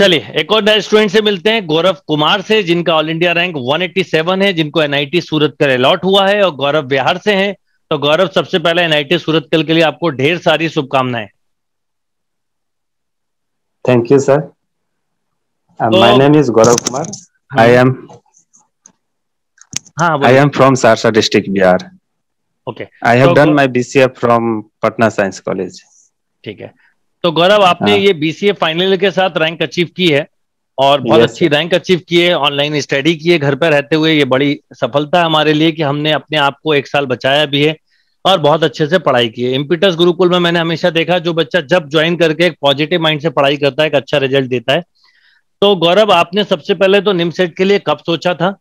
चलिए एक और नए स्टूडेंट से मिलते हैं गौरव कुमार से जिनका ऑल इंडिया रैंक 187 है जिनको एनआईटी सूरत कल अलॉट हुआ है और गौरव बिहार से हैं तो गौरव सबसे पहले एनआईटी सूरत कल के लिए आपको ढेर सारी शुभकामनाएं thank you sir my name is Gaurav Kumar I am हाँ I am from Saharsa district Bihar okay I have done my BCA from Patna science college ठीक है तो गौरव आपने हाँ। ये बीसीए फाइनल के साथ रैंक अचीव की है और बहुत अच्छी रैंक अचीव की है ऑनलाइन स्टडी की है घर पर रहते हुए ये बड़ी सफलता है हमारे लिए कि हमने अपने आप को एक साल बचाया भी है और बहुत अच्छे से पढ़ाई की है इम्पिटस गुरुकुल में मैंने हमेशा देखा जो बच्चा जब ज्वाइन करके एक पॉजिटिव माइंड से पढ़ाई करता है एक अच्छा रिजल्ट देता है तो गौरव आपने सबसे पहले तो निम सेट के लिए कब सोचा था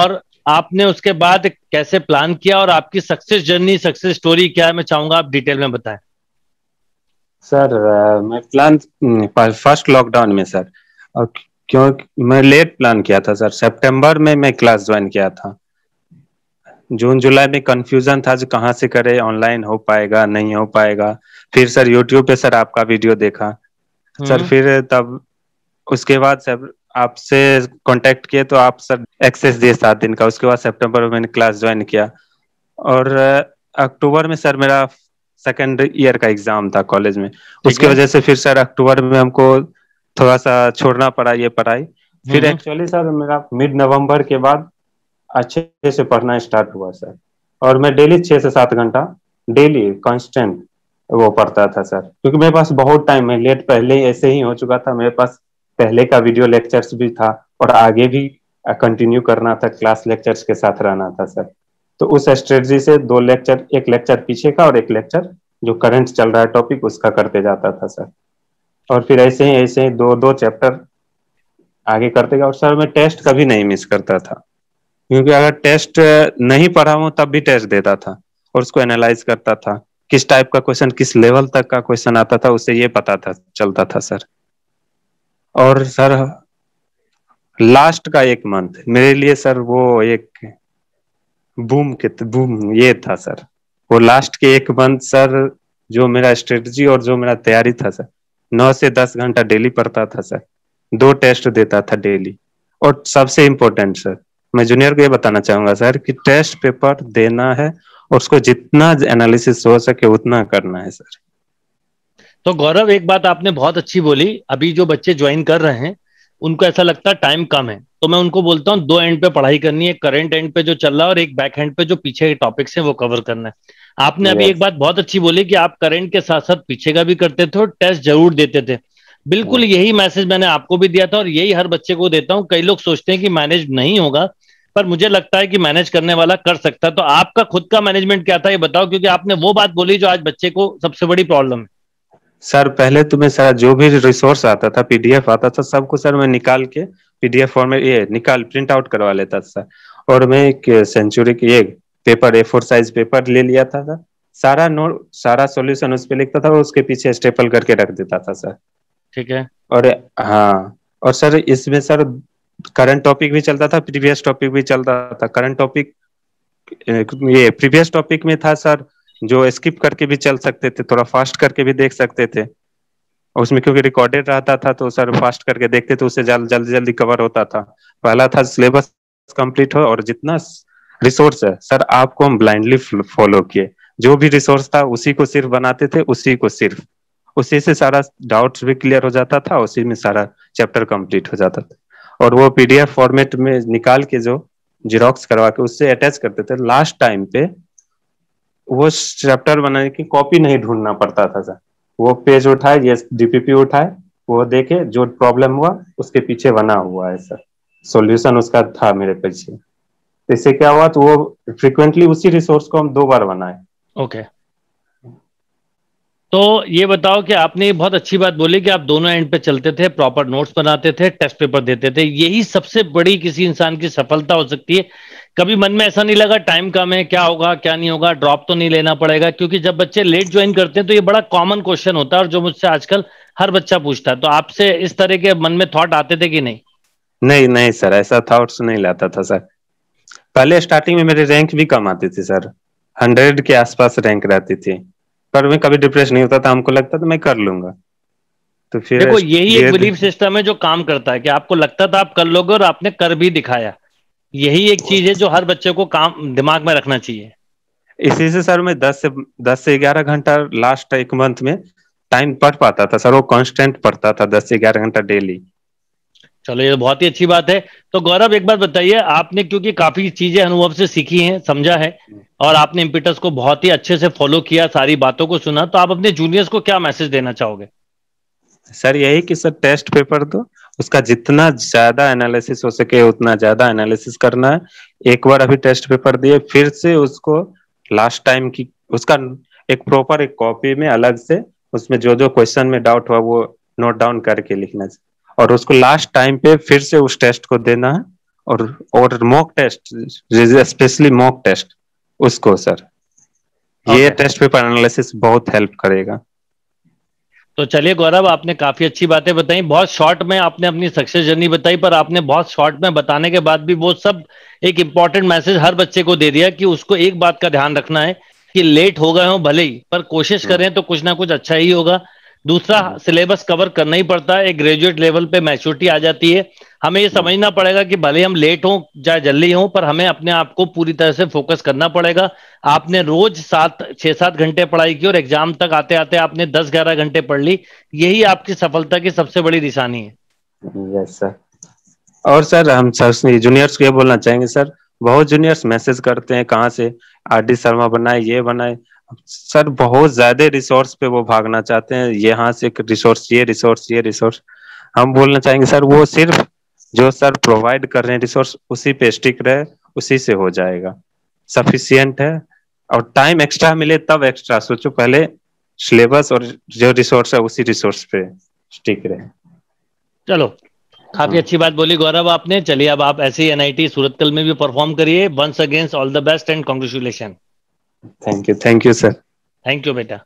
और आपने उसके बाद कैसे प्लान किया और आपकी सक्सेस जर्नी सक्सेस स्टोरी क्या है मैं चाहूंगा आप डिटेल में बताएं सर मैं प्लान फर्स्ट लॉकडाउन में सर क्यों मैं लेट प्लान किया था सर सितंबर में मैं क्लास ज्वाइन किया था जून जुलाई में कंफ्यूजन था जो कहाँ से करे ऑनलाइन हो पाएगा नहीं हो पाएगा फिर सर यूट्यूब पे सर आपका वीडियो देखा सर हम्म। फिर तब उसके बाद सर आपसे कांटेक्ट किए तो आप सर एक्सेस दिए सात दिन का उसके बाद सितंबर में मैंने क्लास ज्वाइन किया और अक्टूबर uh, में सर मेरा सेकेंड ईयर का एग्जाम था कॉलेज में उसकी वजह से फिर सर अक्टूबर में हमको थोड़ा सा छोड़ना पड़ा ये पढ़ाई फिर एक्चुअली हम्म। सर मेरा मिड नवंबर के बाद अच्छे से पढ़ना स्टार्ट हुआ सर और मैं डेली छह से सात घंटा डेली कांस्टेंट वो पढ़ता था सर क्योंकि मेरे पास बहुत टाइम है लेट पहले ही ऐसे ही हो चुका था मेरे पास पहले का वीडियो लेक्चर्स भी था और आगे भी कंटिन्यू करना था क्लास लेक्चर्स के साथ रहना था सर तो उस स्ट्रेटजी से दो लेक्चर एक लेक्चर पीछे का और एक लेक्चर जो करंट चल रहा है टॉपिक उसका करते जाता था सर और फिर ऐसे ही ऐसे ही दो दो चैप्टर आगे करते गए और सर मैं टेस्ट कभी नहीं मिस करता था क्योंकि अगर टेस्ट नहीं पढ़ा हूं तब भी टेस्ट देता था और उसको एनालाइज करता था किस टाइप का क्वेश्चन किस लेवल तक का क्वेश्चन आता था उसे ये पता था चलता था सर और सर लास्ट का एक मंथ मेरे लिए सर वो एक बूम के बूम ये था सर वो लास्ट के एक मंथ सर जो मेरा स्ट्रेटजी और जो मेरा तैयारी था सर नौ से दस घंटा डेली पढ़ता था सर दो टेस्ट देता था डेली और सबसे इम्पोर्टेंट सर मैं जूनियर को ये बताना चाहूंगा सर कि टेस्ट पेपर देना है और उसको जितना एनालिसिस हो सके उतना करना है सर तो गौरव एक बात आपने बहुत अच्छी बोली अभी जो बच्चे ज्वाइन कर रहे हैं उनको ऐसा लगता है टाइम कम है तो मैं उनको बोलता हूँ दो एंड पे पढ़ाई करनी है करंट एंड पे जो चल रहा है और एक बैक एंड पे जो पीछे के टॉपिक्स हैं वो कवर करना है आपने अभी एक बात बहुत अच्छी बोली कि आप करंट के साथ साथ पीछे का भी करते थे और टेस्ट जरूर देते थे बिल्कुल यही मैसेज मैंने आपको भी दिया था और यही हर बच्चे को देता हूँ कई लोग सोचते हैं कि मैनेज नहीं होगा पर मुझे लगता है कि मैनेज करने वाला कर सकता है तो आपका खुद का मैनेजमेंट क्या था ये बताओ क्योंकि आपने वो बात बोली जो आज बच्चे को सबसे बड़ी प्रॉब्लम है सर पहले तुम्हें तो सारा जो भी रिसोर्स आता था पीडीएफ आता था सबको सर मैं निकाल के पीडीएफ फॉर्मेट ये निकाल प्रिंट आउट करवा लेता था सर और मैं एक सेंचुरी के एक paper A four size paper ले लिया था सर सारा नोट सारा सॉल्यूशन उस पर लिखता था और उसके पीछे स्टेपल करके रख देता था सर ठीक है और हाँ और सर इसमें सर करंट टॉपिक भी चलता था प्रीवियस टॉपिक भी चलता था करंट टॉपिक ये प्रीवियस टॉपिक में था सर जो स्किप करके भी चल सकते थे थोड़ा फास्ट करके भी देख सकते थे उसमें क्योंकि रिकॉर्डेड रहता था तो सर फास्ट करके देखते थे उससे जल्दी जल्दी जल्दी कवर होता था पहला था सिलेबस कंप्लीट हो और जितना रिसोर्स है सर आपको हम ब्लाइंडली फॉलो किए जो भी रिसोर्स था उसी को सिर्फ बनाते थे उसी को सिर्फ उसी से सारा डाउट भी क्लियर हो जाता था उसी में सारा चैप्टर कंप्लीट हो जाता था और वो पीडीएफ फॉर्मेट में निकाल के जो जिरोक्स करवा के उससे अटैच करते थे लास्ट टाइम पे वो चैप्टर बनाने की कॉपी नहीं ढूंढना पड़ता था सर वो पेज उठाए ये डीपीपी उठाए वो देखे जो प्रॉब्लम हुआ उसके पीछे बना हुआ है सर सॉल्यूशन उसका था मेरे पीछे इससे क्या हुआ तो वो फ्रिक्वेंटली उसी रिसोर्स को हम दो बार बनाए ओके okay. तो ये बताओ कि आपने बहुत अच्छी बात बोली कि आप दोनों एंड पे चलते थे प्रॉपर नोट्स बनाते थे टेस्ट पेपर देते थे यही सबसे बड़ी किसी इंसान की सफलता हो सकती है कभी मन में ऐसा नहीं लगा टाइम कम है क्या होगा क्या नहीं होगा ड्रॉप तो नहीं लेना पड़ेगा क्योंकि जब बच्चे लेट ज्वाइन करते हैं तो ये बड़ा कॉमन क्वेश्चन होता है और जो मुझसे आजकल हर बच्चा पूछता है तो आपसे इस तरह के मन में थॉट आते थे कि नहीं नहीं नहीं सर ऐसा थॉट्स नहीं लाता था सर पहले स्टार्टिंग में मेरे रैंक भी कम आती थी सर हंड्रेड के आसपास रैंक रहती थी पर मैं कभी डिप्रेस नहीं होता था हमको लगता था मैं कर लूंगा तो फिर देखो यही एक बिलीफ सिस्टम है जो काम करता है कि आपको लगता था आप कर लोगे और आपने कर भी दिखाया यही एक चीज है जो हर बच्चे को काम दिमाग में रखना चाहिए इसी से सर मैं दस से दस से ग्यारह घंटा लास्ट एक मंथ में टाइम पढ़ पाता था सर वो कांस्टेंट पढ़ता था दस से ग्यारह घंटा डेली चलो ये तो बहुत ही अच्छी बात है तो गौरव एक बात बताइए आपने क्योंकि काफी चीजें अनुभव से सीखी हैं समझा है और आपने इम्पिटस को बहुत ही अच्छे से फॉलो किया सारी बातों को सुना तो आप अपने जूनियर्स को क्या मैसेज देना चाहोगे सर यही कि सर टेस्ट पेपर दो उसका जितना ज्यादा एनालिसिस हो सके उतना ज्यादा एनालिसिस करना है एक बार अभी टेस्ट पेपर दिए फिर से उसको लास्ट टाइम की उसका एक प्रॉपर एक कॉपी में अलग से उसमें जो जो क्वेश्चन में डाउट हुआ वो नोट डाउन करके लिखना है और उसको लास्ट टाइम पे फिर से उस टेस्ट को देना है और और mock test specially mock test उसको सर okay. ये टेस्ट पेपर एनालिसिस बहुत हेल्प करेगा तो चलिए गौरव आपने काफी अच्छी बातें बताई बहुत शॉर्ट में आपने अपनी सक्सेस जर्नी बताई पर आपने बहुत शॉर्ट में बताने के बाद भी वो सब एक इंपॉर्टेंट मैसेज हर बच्चे को दे दिया कि उसको एक बात का ध्यान रखना है कि लेट हो गए हो भले ही पर कोशिश हम्म। करें तो कुछ ना कुछ अच्छा ही होगा दूसरा सिलेबस कवर करना ही पड़ता है एक ग्रेजुएट लेवल पे मैच्योरिटी आ जाती है हमें ये हम्म। समझना पड़ेगा कि भले हम लेट हों चाहे जल्दी हों पर हमें अपने आप को पूरी तरह से फोकस करना पड़ेगा आपने रोज सात छह सात घंटे पढ़ाई की और एग्जाम तक आते आते आपने दस ग्यारह घंटे पढ़ ली यही आपकी सफलता की सबसे बड़ी निशानी है यस सर और सर हम सर जूनियर्स को ये बोलना चाहेंगे सर बहुत जूनियर्स मैसेज करते हैं कहाँ से आर डी शर्मा बनाए ये बनाए सर बहुत ज्यादा रिसोर्स पे वो भागना चाहते हैं यहाँ से रिसोर्स ये रिसोर्स ये रिसोर्स हम बोलना चाहेंगे सर वो सिर्फ जो सर प्रोवाइड कर रहे हैं रिसोर्स उसी पे स्टिक रहे उसी से हो जाएगा सफिशियंट है और टाइम एक्स्ट्रा मिले तब एक्स्ट्रा सोचो पहले सिलेबस और जो रिसोर्स है उसी रिसोर्स पे स्टिक रहे चलो काफी हाँ। अच्छी बात बोली गौरव आपने चलिए अब आप ऐसे ही एनआईटी सूरतकल में भी परफॉर्म करिए once against all the best and congratulation thank you thank you sir thank you beta